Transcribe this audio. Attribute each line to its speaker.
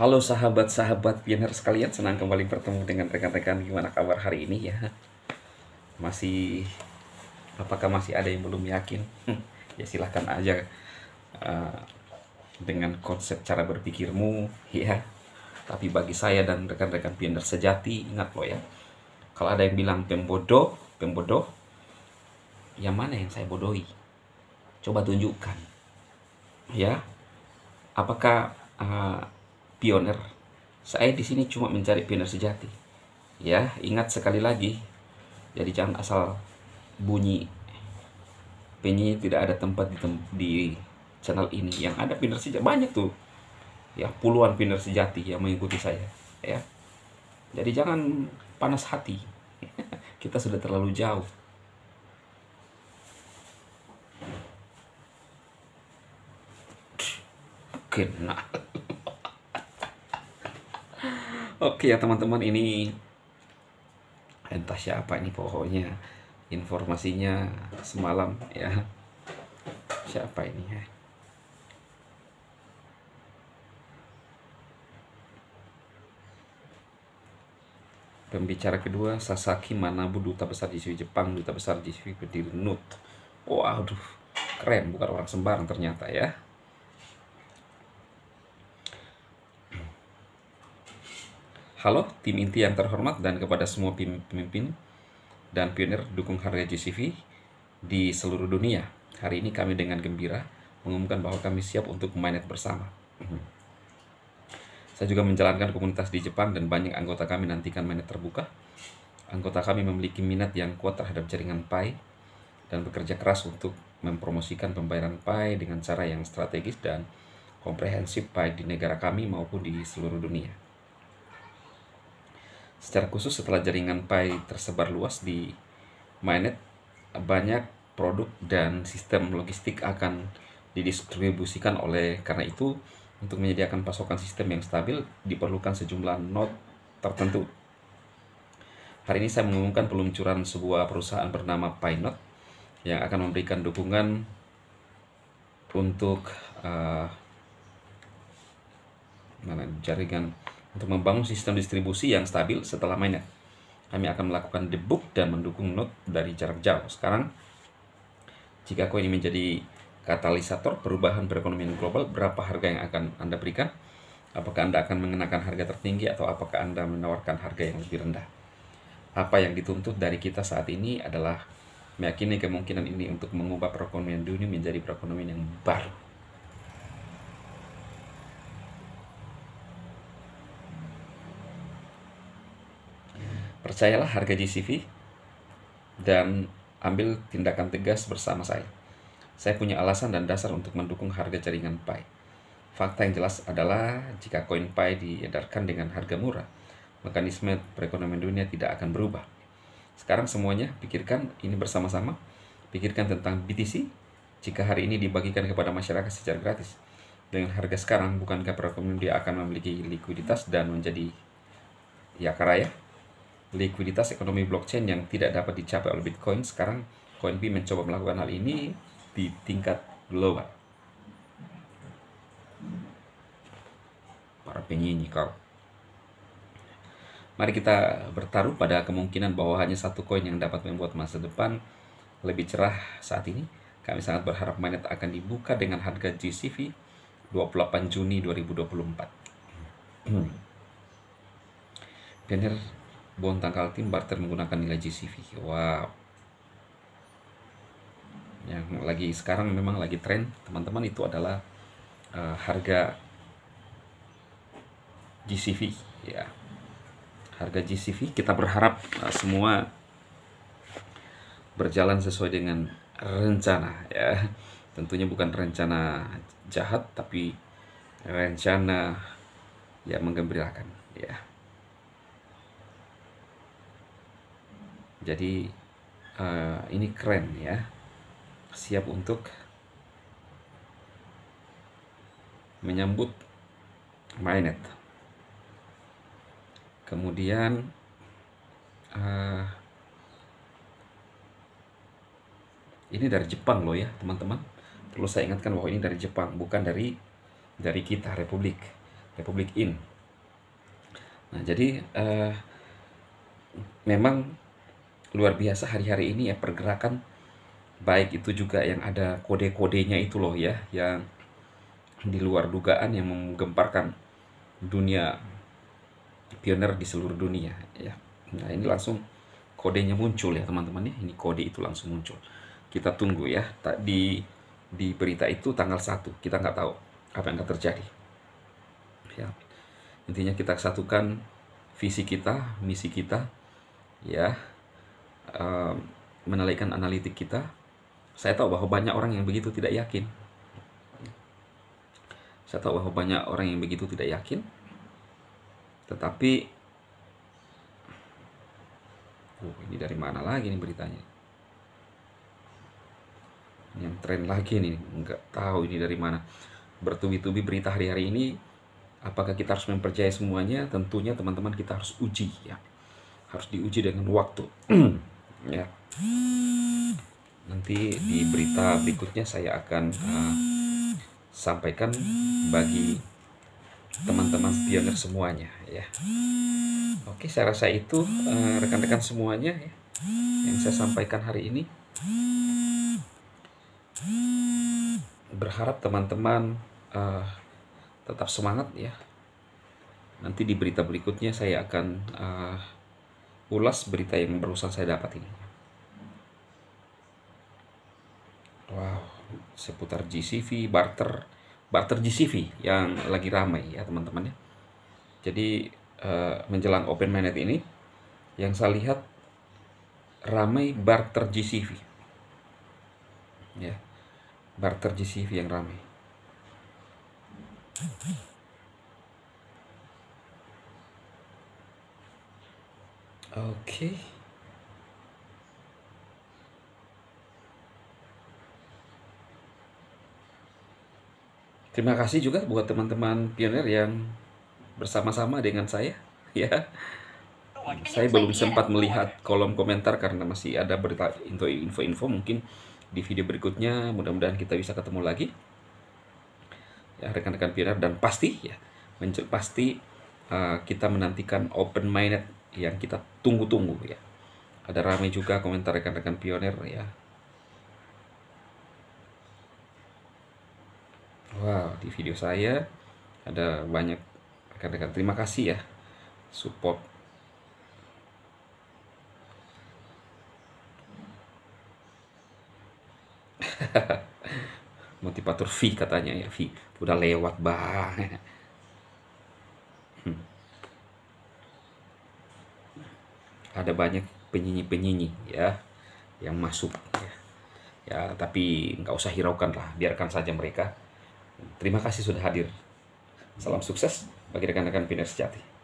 Speaker 1: Halo sahabat-sahabat pioner sekalian, senang kembali bertemu dengan rekan-rekan gimana kabar hari ini ya. Masih apakah masih ada yang belum yakin? Hmm, ya silahkan aja uh, dengan konsep cara berpikirmu ya. Tapi bagi saya dan rekan-rekan pioner sejati, ingat loh ya. Kalau ada yang bilang pembodoh, pembodoh, yang mana yang saya bodohi? Coba tunjukkan. Ya. Apakah uh, pioner. Saya di sini cuma mencari pioner sejati. Ya, ingat sekali lagi. Jadi jangan asal bunyi. Penyi tidak ada tempat di, tem di channel ini. Yang ada pioner sejati banyak tuh. Ya, puluhan pioner sejati yang mengikuti saya, ya. Jadi jangan panas hati. Kita sudah terlalu jauh. Kena. Oke ya teman-teman ini entah siapa ini pokoknya informasinya semalam ya siapa ini ya Pembicara kedua Sasaki Manabu duta besar JCW Jepang duta besar JCW berdiri Nut. Waduh, keren bukan orang sembarang ternyata ya. Halo tim inti yang terhormat dan kepada semua pemimpin dan pionir dukung harga GCV di seluruh dunia. Hari ini kami dengan gembira mengumumkan bahwa kami siap untuk mainet bersama. Saya juga menjalankan komunitas di Jepang dan banyak anggota kami nantikan mainet terbuka. Anggota kami memiliki minat yang kuat terhadap jaringan Pai dan bekerja keras untuk mempromosikan pembayaran Pai dengan cara yang strategis dan komprehensif baik di negara kami maupun di seluruh dunia. Secara khusus setelah jaringan Pi tersebar luas di mainnet, banyak produk dan sistem logistik akan didistribusikan oleh karena itu untuk menyediakan pasokan sistem yang stabil diperlukan sejumlah node tertentu. Hari ini saya mengumumkan peluncuran sebuah perusahaan bernama Pinot yang akan memberikan dukungan untuk uh, mana jaringan untuk membangun sistem distribusi yang stabil setelah mainnet. Kami akan melakukan debug dan mendukung node dari jarak jauh. Sekarang, jika koin ini menjadi katalisator perubahan perekonomian global, berapa harga yang akan Anda berikan? Apakah Anda akan mengenakan harga tertinggi atau apakah Anda menawarkan harga yang lebih rendah? Apa yang dituntut dari kita saat ini adalah meyakini kemungkinan ini untuk mengubah perekonomian dunia menjadi perekonomian yang baru. Percayalah harga JCV dan ambil tindakan tegas bersama saya. Saya punya alasan dan dasar untuk mendukung harga jaringan Pi. Fakta yang jelas adalah jika koin Pi diedarkan dengan harga murah, mekanisme perekonomian dunia tidak akan berubah. Sekarang semuanya pikirkan ini bersama-sama, pikirkan tentang BTC jika hari ini dibagikan kepada masyarakat secara gratis. Dengan harga sekarang, bukankah perekonomian dia akan memiliki likuiditas dan menjadi ya likuiditas ekonomi blockchain yang tidak dapat dicapai oleh Bitcoin, sekarang CoinBee mencoba melakukan hal ini di tingkat global. Para penyanyi kau. Mari kita bertaruh pada kemungkinan bahwa hanya satu koin yang dapat membuat masa depan lebih cerah saat ini. Kami sangat berharap mainnet akan dibuka dengan harga GCV 28 Juni 2024. Pioneer bontang tangkal tim barter menggunakan nilai GCV. Wow. Yang lagi sekarang memang lagi tren, teman-teman itu adalah uh, harga GCV ya. Harga GCV kita berharap uh, semua berjalan sesuai dengan rencana ya. Tentunya bukan rencana jahat tapi rencana yang menggembirakan ya. jadi uh, ini keren ya siap untuk menyambut mainet kemudian uh, ini dari Jepang loh ya teman-teman perlu saya ingatkan bahwa ini dari Jepang bukan dari dari kita Republik Republik In nah jadi uh, memang luar biasa hari-hari ini ya pergerakan baik itu juga yang ada kode-kodenya itu loh ya yang di luar dugaan yang menggemparkan dunia pioner di seluruh dunia ya nah ini langsung kodenya muncul ya teman-teman ya ini kode itu langsung muncul kita tunggu ya di di berita itu tanggal 1 kita nggak tahu apa yang akan terjadi ya intinya kita satukan visi kita misi kita ya Eh, menilaikan analitik kita, saya tahu bahwa banyak orang yang begitu tidak yakin. Saya tahu bahwa banyak orang yang begitu tidak yakin, tetapi uh, ini dari mana lagi nih beritanya? Yang tren lagi nih, nggak tahu ini dari mana. Bertubi-tubi berita hari-hari ini, apakah kita harus mempercayai semuanya? Tentunya teman-teman kita harus uji ya, harus diuji dengan waktu. ya nanti di berita berikutnya saya akan uh, sampaikan bagi teman-teman pioner semuanya ya oke saya rasa itu eh, rekan-rekan uh, semuanya ya, yang saya sampaikan hari ini berharap teman-teman uh, tetap semangat ya nanti di berita berikutnya saya akan uh, ulas berita yang barusan saya dapat ini. Wow, seputar GCV, barter, barter GCV yang lagi ramai ya teman-teman ya. Jadi eh, menjelang open minute ini yang saya lihat ramai barter GCV. Ya. Barter GCV yang ramai. Oke. Okay. Terima kasih juga buat teman-teman pionir yang bersama-sama dengan saya, ya. Saya belum sempat melihat kolom komentar karena masih ada berita info-info mungkin di video berikutnya mudah-mudahan kita bisa ketemu lagi. Ya, rekan-rekan pionir dan pasti ya, pasti uh, kita menantikan open minded yang kita tunggu-tunggu ya. Ada rame juga komentar rekan-rekan pionir ya. Wow, di video saya ada banyak rekan-rekan. Terima kasih ya support motivator V katanya ya V udah lewat banget. hmm. ada banyak penyinyi-penyinyi ya yang masuk ya, ya tapi nggak usah hiraukan lah biarkan saja mereka terima kasih sudah hadir salam sukses bagi rekan-rekan pindah sejati